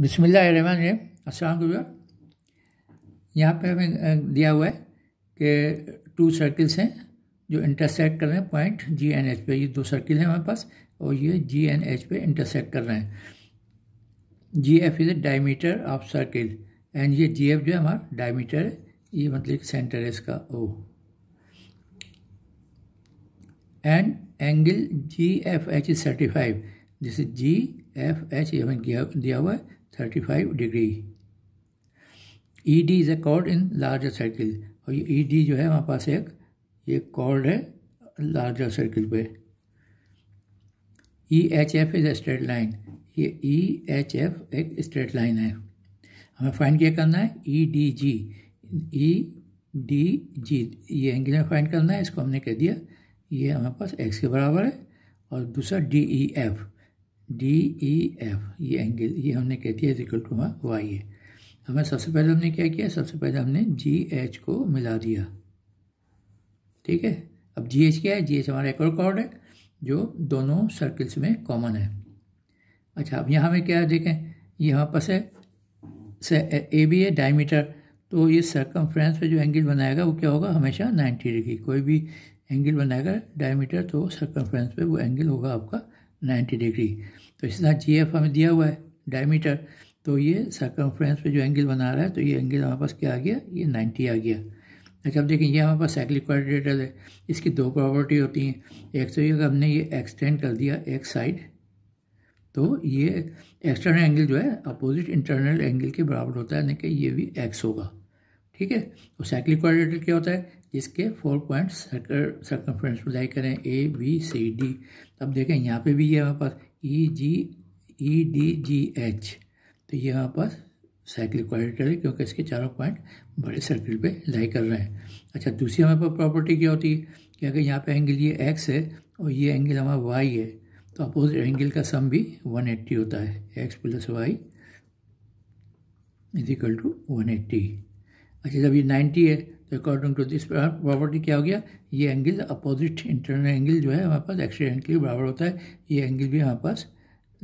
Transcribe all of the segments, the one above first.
बिसमिल्लाम अस्सलाम यहाँ पे हमें दिया हुआ है कि टू सर्किल्स हैं जो इंटरसेक्ट कर रहे हैं पॉइंट जी एन एच पे ये दो सर्किल हैं हमारे पास और ये जी एन एच पे इंटरसेक्ट कर रहे हैं G F is a diameter of circle and ये जी एफ जो है हमारा डायमीटर है ये मतलब सेंटर है इसका O and angle G F H is five जैसे जी एफ एच ये हमें दिया हुआ है 35 degree E D is a chord in larger circle और ये ई e डी जो है हमारे पास एक ये कॉर्ड है लार्जर सर्किल पे E H F is a straight line ये ई एच एफ एक स्ट्रेट लाइन है हमें फाइंड क्या करना है E D G E D G ये एंगल में फाइंड करना है इसको हमने कह दिया ये हमारे पास एक्स के बराबर है और दूसरा D E F D E F ये एंगल ये हमने कह दिया इक्वल टू हमारा वाई है हमें सबसे पहले हमने क्या किया सबसे पहले हमने जी एच को मिला दिया ठीक है अब जी एच क्या है जी एच हमारा एक और कॉर्ड है जो दोनों सर्किल्स में कॉमन है अच्छा अब यहाँ में क्या देखें ये हमारे पास है ए बी है डायमीटर तो ये सर्कम पर जो एंगल बनाएगा वो क्या होगा हमेशा 90 डिग्री कोई भी एंगल बनाएगा डायमीटर तो सर्कम पर वो एंगल होगा आपका 90 डिग्री तो इस तरह जी एफ हमें दिया हुआ है डायमीटर तो ये सर्कमफ्रेंस पे जो एंगल बना रहा है तो ये एंगल हमारे पास क्या आ गया ये 90 आ गया अच्छा अब देखें ये हमारे पास साइक्लिक क्वाड्रेटर है इसकी दो प्रॉपर्टी होती हैं एक तो ये अगर हमने ये एक्सटेंड कर दिया एक साइड तो ये एक्सटर्नल एंगल जो है अपोजिट इंटरनल एंगल के बराबर होता है यानी कि ये भी एक्स होगा ठीक है और साइक्लिक क्वाड्रेटर क्या होता है जिसके four point circle circumference lie करें ए बी सी डी अब देखें यहाँ पे भी ये हमारे पास ई जी ई डी जी एच तो ये हमारे पास साइक्लिक क्वाड्रेटर है क्योंकि इसके चारों पॉइंट बड़े सर्किल पे लाई कर रहे हैं अच्छा दूसरी हमारे पास प्रॉपर्टी क्या होती है कि अगर यहाँ पे एंगल ये एक्स है और ये एंगल हमारा वाई है तो अपोजिट एंगल का सम भी एट्टी होता है X plus Y is equal to one eighty अच्छा जब ये 90 है तो अकॉर्डिंग टू दिस प्रॉपर्टी क्या हो गया ये एंगल अपोजिट इंटरनल एंगल जो है हमारे पास एक्सीडेंट के बराबर होता है ये एंगल भी हमारे पास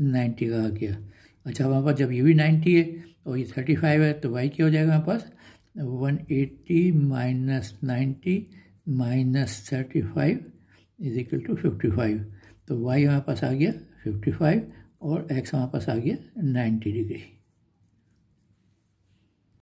90 का आ गया अच्छा हमारे पास जब ये भी 90 है और ये 35 है तो वाई क्या हो जाएगा हमारे पास 180 eighty minus ninety minus thirty five is equal to fifty five तो वाई हमारे पास आ गया फिफ्टी फाइव और एक्स हमारे पास आ गया नाइन्टी डिग्री